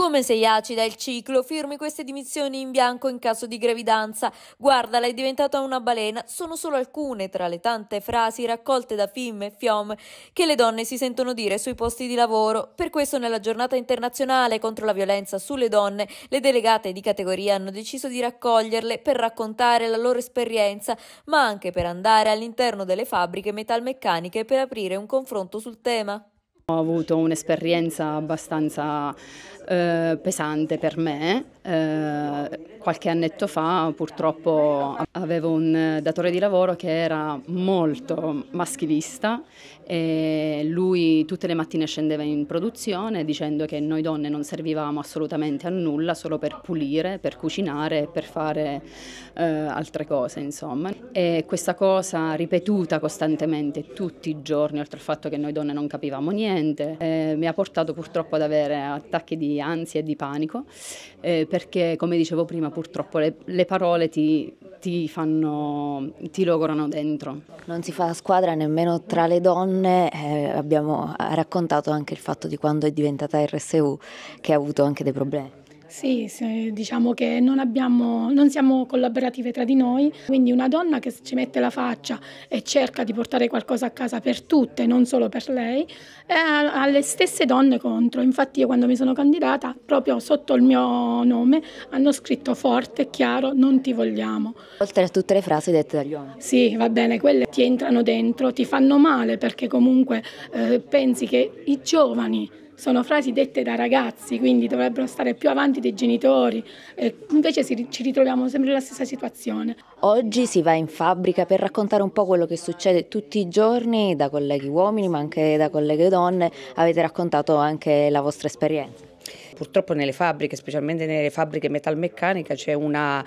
Come sei acida il ciclo, firmi queste dimissioni in bianco in caso di gravidanza. Guardala, è diventata una balena. Sono solo alcune tra le tante frasi raccolte da film e fiom che le donne si sentono dire sui posti di lavoro. Per questo nella giornata internazionale contro la violenza sulle donne, le delegate di categoria hanno deciso di raccoglierle per raccontare la loro esperienza, ma anche per andare all'interno delle fabbriche metalmeccaniche per aprire un confronto sul tema. Ho avuto un'esperienza abbastanza eh, pesante per me eh, qualche annetto fa purtroppo avevo un datore di lavoro che era molto maschilista e lui tutte le mattine scendeva in produzione dicendo che noi donne non servivamo assolutamente a nulla solo per pulire, per cucinare e per fare eh, altre cose insomma. E questa cosa ripetuta costantemente tutti i giorni, oltre al fatto che noi donne non capivamo niente, eh, mi ha portato purtroppo ad avere attacchi di ansia e di panico eh, perché come dicevo prima purtroppo le, le parole ti, ti, fanno, ti logorano dentro. Non si fa squadra nemmeno tra le donne, eh, abbiamo raccontato anche il fatto di quando è diventata RSU che ha avuto anche dei problemi. Sì, sì, diciamo che non, abbiamo, non siamo collaborative tra di noi, quindi una donna che ci mette la faccia e cerca di portare qualcosa a casa per tutte, non solo per lei, ha le stesse donne contro. Infatti io quando mi sono candidata, proprio sotto il mio nome, hanno scritto forte e chiaro, non ti vogliamo. Oltre a tutte le frasi dette dagli uomini. Sì, va bene, quelle ti entrano dentro, ti fanno male perché comunque eh, pensi che i giovani sono frasi dette da ragazzi, quindi dovrebbero stare più avanti dei genitori, eh, invece si, ci ritroviamo sempre nella stessa situazione. Oggi si va in fabbrica per raccontare un po' quello che succede tutti i giorni da colleghi uomini ma anche da colleghe donne, avete raccontato anche la vostra esperienza purtroppo nelle fabbriche, specialmente nelle fabbriche metalmeccaniche, c'è una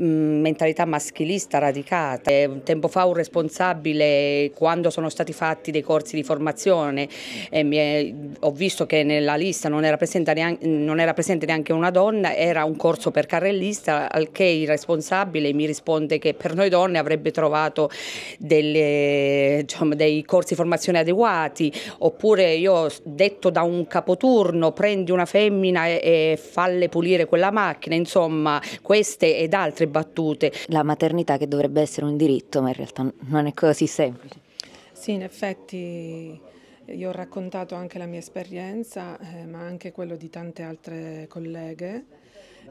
mm, mentalità maschilista radicata. Eh, un tempo fa un responsabile, quando sono stati fatti dei corsi di formazione, eh, è, ho visto che nella lista non era, neanche, non era, presente neanche una donna, era un corso per carrellista, al che il responsabile mi risponde che per noi donne avrebbe trovato delle, diciamo, dei corsi di formazione adeguati, oppure io ho detto da un capoturno prendi una femmina fulmina e, e falle pulire quella macchina, insomma queste ed altre battute. La maternità che dovrebbe essere un diritto, ma in realtà non è così semplice. Sì, in effetti io ho raccontato anche la mia esperienza, eh, ma anche quello di tante altre colleghe.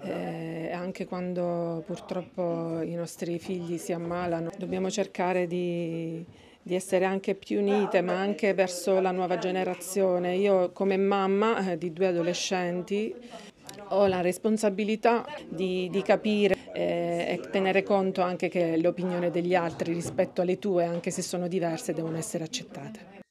Eh, anche quando purtroppo i nostri figli si ammalano dobbiamo cercare di di essere anche più unite ma anche verso la nuova generazione. Io come mamma eh, di due adolescenti ho la responsabilità di, di capire eh, e tenere conto anche che l'opinione degli altri rispetto alle tue, anche se sono diverse, devono essere accettate.